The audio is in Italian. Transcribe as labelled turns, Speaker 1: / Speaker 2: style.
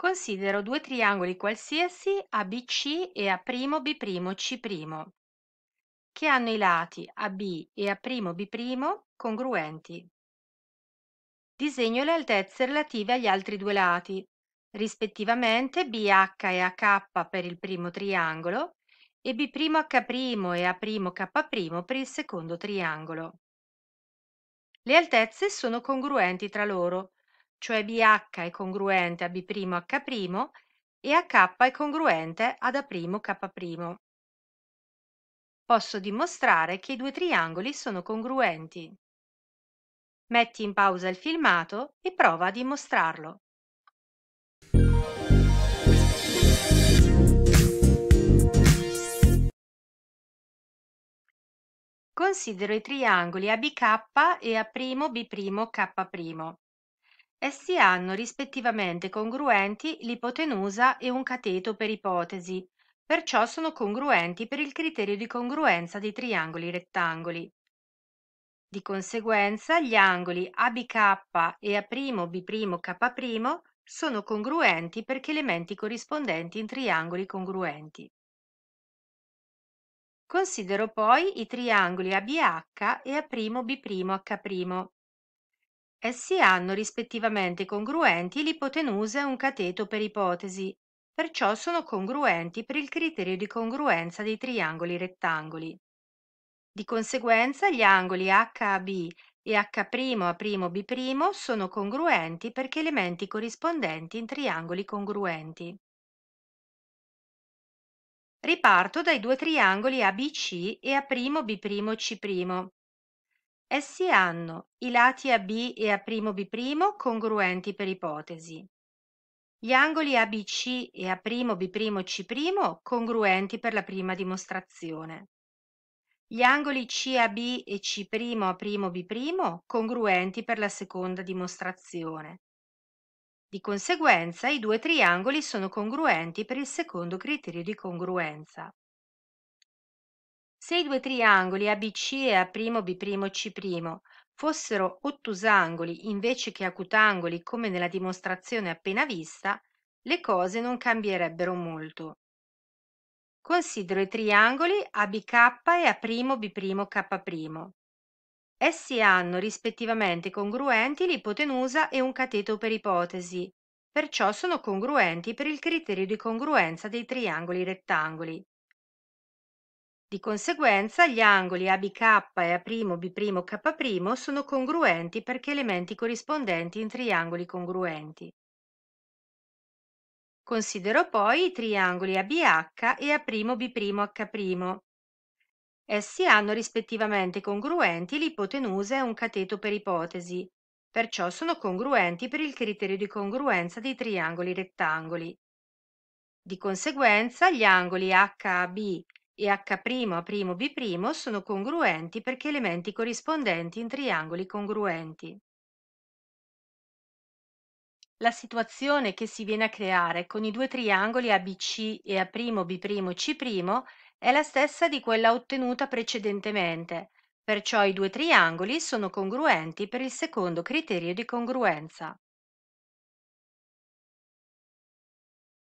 Speaker 1: Considero due triangoli qualsiasi ABC e A'B'C', che hanno i lati AB e A'B' congruenti. Disegno le altezze relative agli altri due lati, rispettivamente Bh e Ak per il primo triangolo e B'H' e A'K' per il secondo triangolo. Le altezze sono congruenti tra loro, cioè Bh è congruente a B'H' e Ak è congruente ad A'K'. Posso dimostrare che i due triangoli sono congruenti. Metti in pausa il filmato e prova a dimostrarlo. Considero i triangoli ABK e A'B'K'. Essi hanno rispettivamente congruenti l'ipotenusa e un cateto per ipotesi, perciò sono congruenti per il criterio di congruenza dei triangoli rettangoli. Di conseguenza gli angoli ABK e A'B'K' sono congruenti perché elementi corrispondenti in triangoli congruenti. Considero poi i triangoli ABH e A'B'H'. Essi hanno rispettivamente congruenti l'ipotenusa e un cateto per ipotesi, perciò sono congruenti per il criterio di congruenza dei triangoli rettangoli. Di conseguenza gli angoli HAB e H'A'B' sono congruenti perché elementi corrispondenti in triangoli congruenti. Riparto dai due triangoli ABC e A'B'C'. Essi hanno i lati AB e A'B' congruenti per ipotesi, gli angoli ABC e A'B'C' congruenti per la prima dimostrazione, gli angoli CAB e C'A'B' congruenti per la seconda dimostrazione di conseguenza i due triangoli sono congruenti per il secondo criterio di congruenza. Se i due triangoli ABC e A'B'C' fossero ottusangoli invece che acutangoli come nella dimostrazione appena vista, le cose non cambierebbero molto. Considero i triangoli ABK e A'B'K'. Essi hanno rispettivamente congruenti l'ipotenusa e un cateto per ipotesi, perciò sono congruenti per il criterio di congruenza dei triangoli rettangoli. Di conseguenza gli angoli ABK e A'B'K' sono congruenti perché elementi corrispondenti in triangoli congruenti. Considero poi i triangoli ABH e A'B'H', Essi eh hanno rispettivamente congruenti l'ipotenusa e un cateto per ipotesi, perciò sono congruenti per il criterio di congruenza dei triangoli rettangoli. Di conseguenza gli angoli HAB e H'A'B' sono congruenti perché elementi corrispondenti in triangoli congruenti. La situazione che si viene a creare con i due triangoli ABC e A'B'C' è la stessa di quella ottenuta precedentemente, perciò i due triangoli sono congruenti per il secondo criterio di congruenza.